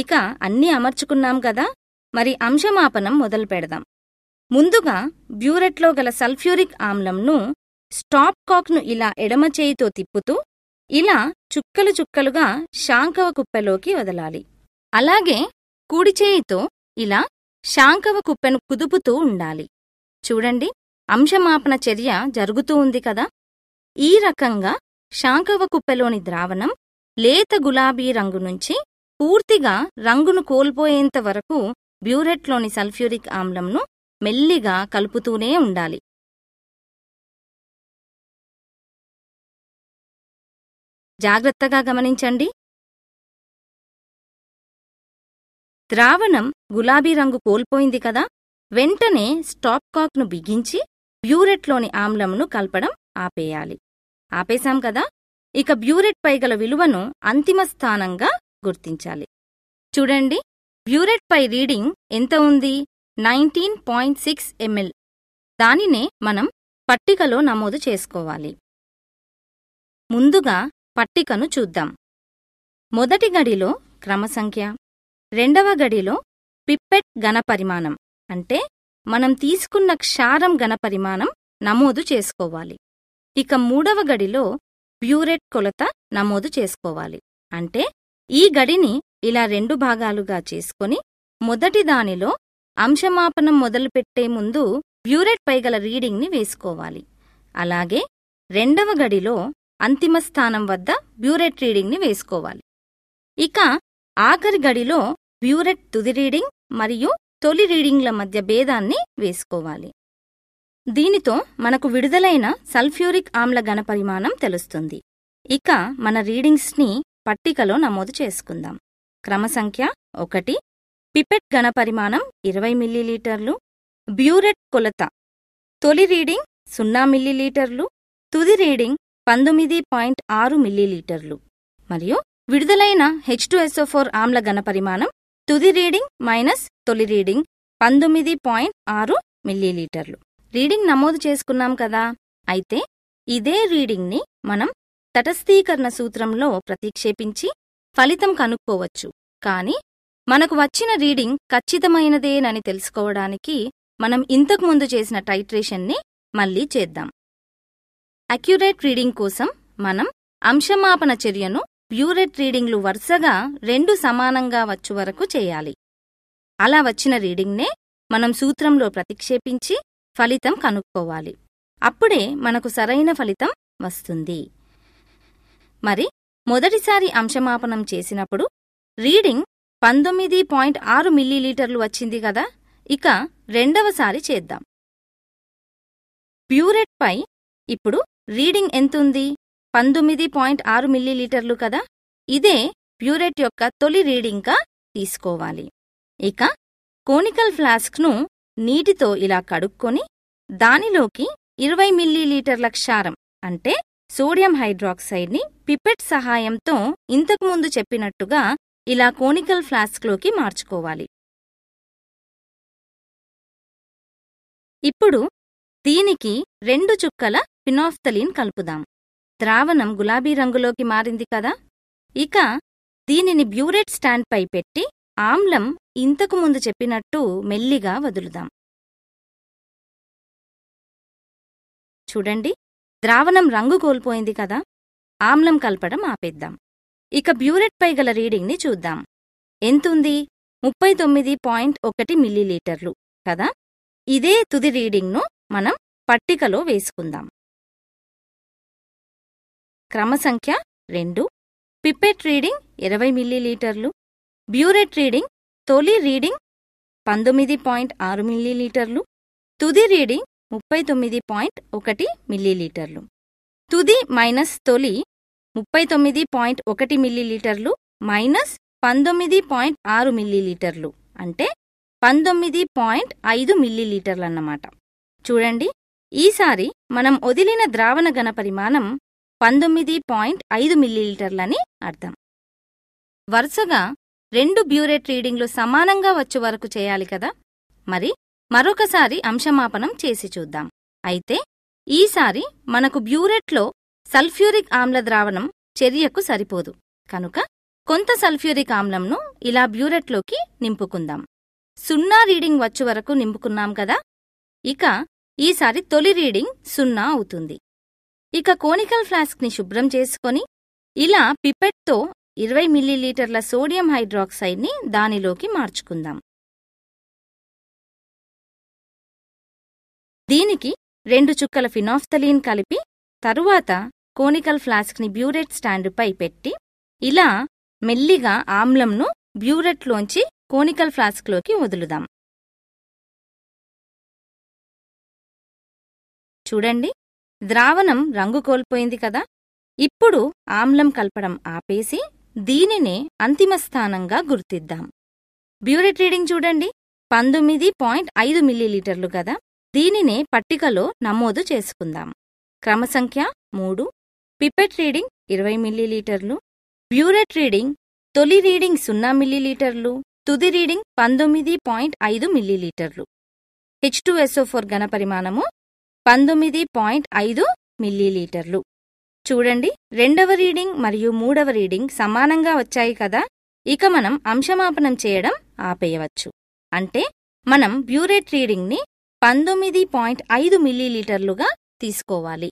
ఇక అన్నీ అమర్చుకున్నాం కదా మరి అంశమాపనం మొదలు పెడదాం ముందుగా బ్యూరెట్లో గల సల్ఫ్యూరిక్ ఆమ్లంను స్టాప్ కాక్ను ఇలా ఎడమ చేయితో తిప్పుతూ ఇలా చుక్కలు చుక్కలుగా శాంకవ కుప్పెలోకి వదలాలి అలాగే కూడిచేయితో ఇలా శాంకవ కుప్పెను కుదుపుతూ ఉండాలి చూడండి అంశమాపన చర్య జరుగుతూ ఉంది కదా ఈ రకంగా శాంకవ కుప్పెలోని ద్రావణం లేత గులాబీ రంగు నుంచి పూర్తిగా రంగును కోల్పోయేంత వరకు బ్యూరెట్లోని సల్ఫ్యూరిక్ ఆమ్లంను మెల్లిగా కలుపుతూనే ఉండాలి జాగ్రత్తగా గమనించండి ద్రావణం గులాబీ రంగు కోల్పోయింది కదా వెంటనే స్టాప్ కాక్ను బిగించి బ్యూరెట్లోని ఆమ్లంను కలపడం ఆపేయాలి ఆపేశాం కదా ఇక బ్యూరెట్ పై గల విలువను అంతిమ స్థానంగా గుర్తించాలి చూడండి బ్యూరెట్ పై రీడింగ్ ఎంత ఉంది నైన్టీన్ పాయింట్ సిక్స్ ఎంఎల్ దానినే మనం పట్టికలో నమోదు చేసుకోవాలి ముందుగా పట్టికను చూద్దాం మొదటి గడిలో క్రమసంఖ్య రెండవ గడిలో పిప్పెట్ ఘనపరిమాణం అంటే మనం తీసుకున్న క్షారం ఘనపరిమాణం నమోదు చేసుకోవాలి ఇక మూడవ గడిలో బ్యూరెట్ కొలత నమోదు చేసుకోవాలి అంటే ఈ గడిని ఇలా రెండు భాగాలుగా చేసుకొని మొదటి దానిలో అంశమాపనం మొదలుపెట్టే ముందు బ్యూరెట్ పైగల రీడింగ్ని వేసుకోవాలి అలాగే రెండవ గడిలో అంతిమ స్థానం వద్ద బ్యూరెట్ రీడింగ్ని వేసుకోవాలి ఇక ఆఖరి గడిలో బ్యూరెట్ తుది రీడింగ్ మరియు తొలి రీడింగ్ల మధ్య భేదాన్ని వేసుకోవాలి దీనితో మనకు విడుదలైన సల్ఫ్యూరిక్ ఆమ్ల ఘనపరిమాణం తెలుస్తుంది ఇక మన రీడింగ్స్ని పట్టికలో నమోదు చేసుకుందాం క్రమ సంఖ్య ఒకటి పిపెట్ ఘనపరిమాణం ఇరవై మిల్లీలీటర్లు బ్యూరెట్ కొలత తొలి రీడింగ్ సున్నా మిల్లీలీటర్లు తుది రీడింగ్ పంతొమ్మిది పాయింట్ ఆరు మిల్లీలీటర్లు మరియు విడుదలైన హెచ్ టూ ఫోర్ ఆమ్ల ఘనపరిమాణం తుది రీడింగ్ మైనస్ తొలి రీడింగ్ పంతొమ్మిది పాయింట్ ఆరు మిల్లీలీటర్లు రీడింగ్ నమోదు చేసుకున్నాం కదా అయితే ఇదే రీడింగ్ని మనం తటస్థీకరణ సూత్రంలో ప్రతిక్షేపించి ఫలితం కనుక్కోవచ్చు కానీ మనకు వచ్చిన రీడింగ్ ఖచ్చితమైనదేనని తెలుసుకోవడానికి మనం ఇంతకు ముందు చేసిన టైట్రేషన్ని మళ్ళీ చేద్దాం అక్యురేట్ రీడింగ్ కోసం మనం అంశమాపన చర్యను ప్యూరేట్ రీడింగ్లు వరుసగా రెండు సమానంగా వచ్చు వరకు చేయాలి అలా వచ్చిన రీడింగ్నే మనం సూత్రంలో ప్రతిక్షేపించి ఫలితం కనుక్కోవాలి అప్పుడే మనకు సరైన ఫలితం వస్తుంది మరి మొదటిసారి అంశమాపనం చేసినప్పుడు రీడింగ్ పంతొమ్మిది పాయింట్ ఆరు మిల్లీలీటర్లు వచ్చింది కదా ఇక రెండవసారి చేద్దాం ప్యూరెట్ పై ఇప్పుడు రీడింగ్ ఎంతుంది పంతొమ్మిది పాయింట్ ఆరు మిల్లీలీటర్లు కదా ఇదే ప్యూరెట్ యొక్క తొలి రీడింగ్గా తీసుకోవాలి ఇక కోనికల్ ఫ్లాస్క్ను నీటితో ఇలా కడుక్కొని దానిలోకి ఇరవై మిల్లీలీటర్ల క్షారం అంటే సోడియం హైడ్రాక్సైడ్ ని పిపెట్ సహాయంతో ఇంతకుముందు చెప్పినట్టుగా ఇలా కోనికల్ ఫ్లాస్క్ లోకి మార్చుకోవాలి ఇప్పుడు దీనికి రెండు చుక్కల ఫినాఫ్తలిన్ కలుపుదాం ద్రావణం గులాబీ రంగులోకి మారింది కదా ఇక దీనిని బ్యూరెట్ స్టాండ్ పై పెట్టి ఆమ్లం ఇంతకుముందు చెప్పినట్టు మెల్లిగా వదులుదాం చూడండి ద్రావణం రంగు కోల్పోయింది కదా ఆమ్లం కలపడం ఆపేద్దాం ఇక బ్యూరెట్పై గల రీడింగ్ని చూద్దాం ఎంతుంది ముప్పై తొమ్మిది పాయింట్ ఒకటి మిల్లీలీటర్లు కదా ఇదే తుది రీడింగ్ను మనం పట్టికలో వేసుకుందాం క్రమ సంఖ్య రెండు పిప్పెట్ రీడింగ్ ఇరవై మిల్లీలీటర్లు బ్యూరెట్ రీడింగ్ తొలి రీడింగ్ పంతొమ్మిది పాయింట్ ఆరు మిల్లీలీటర్లు తుది రీడింగ్ ముప్పై తొమ్మిది పాయింట్ ఒకటి మిల్లీలీటర్లు తుది మైనస్ తొలి ముప్పై తొమ్మిది పాయింట్ ఒకటి మిల్లీలీటర్లు మైనస్ పంతొమ్మిది పాయింట్ ఆరు మిల్లీలీటర్లు అంటే పంతొమ్మిది పాయింట్ ఐదు మిల్లీలీటర్లు అన్నమాట చూడండి ఈసారి మనం వదిలిన ద్రావణ ఘన పరిమాణం పంతొమ్మిది పాయింట్ ఐదు మిల్లీలీటర్లని అర్థం వరుసగా రెండు బ్యూరేట్ రీడింగ్లు సమానంగా వచ్చే వరకు చేయాలి కదా మరి మరొకసారి అంశమాపనం చేసి చూద్దాం అయితే ఈసారి మనకు బ్యూరెట్లో సల్ఫ్యూరిక్ ఆమ్ల ద్రావణం చర్యకు సరిపోదు కనుక కొంత సల్ఫ్యూరిక్ ఆమ్లంను ఇలా బ్యూరెట్లోకి నింపుకుందాం సున్నా రీడింగ్ వచ్చే వరకు నింపుకున్నాం కదా ఇక ఈసారి తొలి రీడింగ్ సున్నా అవుతుంది ఇక కోనికల్ ఫ్లాస్క్ని శుభ్రం చేసుకొని ఇలా పిపెట్తో ఇరవై మిల్లీలీటర్ల సోడియం హైడ్రాక్సైడ్ని దానిలోకి మార్చుకుందాం దీనికి రెండు చుక్కల ఫినాఫ్థలీన్ కలిపి తరువాత కోనికల్ ఫ్లాస్క్ని బ్యూరెట్ స్టాండ్పై పెట్టి ఇలా మెల్లిగా ఆమ్లంను బ్యూరెట్లోంచి కోనికల్ ఫ్లాస్క్లోకి వదులుదాం చూడండి ద్రావణం రంగు కోల్పోయింది కదా ఇప్పుడు ఆమ్లం కలపడం ఆపేసి దీనినే అంతిమ స్థానంగా గుర్తిద్దాం బ్యూరెట్ రీడింగ్ చూడండి పంతొమ్మిది పాయింట్ ఐదు మిల్లీలీటర్లు కదా దీనినే పట్టికలో నమోదు చేసుకుందాం క్రమసంఖ్య మూడు పిపెట్ రీడింగ్ ఇరవై మిల్లీలీటర్లు బ్యూరెట్ రీడింగ్ తొలి రీడింగ్ సున్నా మిల్లీలీటర్లు తుది రీడింగ్ పంతొమ్మిది పాయింట్ ఐదు మిల్లీలీటర్లు హెచ్ టూ ఎస్ఓ ఫోర్ పరిమాణము పంతొమ్మిది పాయింట్ ఐదు మిల్లీలీటర్లు చూడండి రెండవ రీడింగ్ మరియు మూడవ రీడింగ్ సమానంగా వచ్చాయి కదా ఇక మనం అంశమాపనం చేయడం ఆపేయవచ్చు అంటే మనం రీడింగ్ రీడింగ్ని పంతొమ్మిది పాయింట్ ఐదు మిల్లీలీటర్లుగా తీసుకోవాలి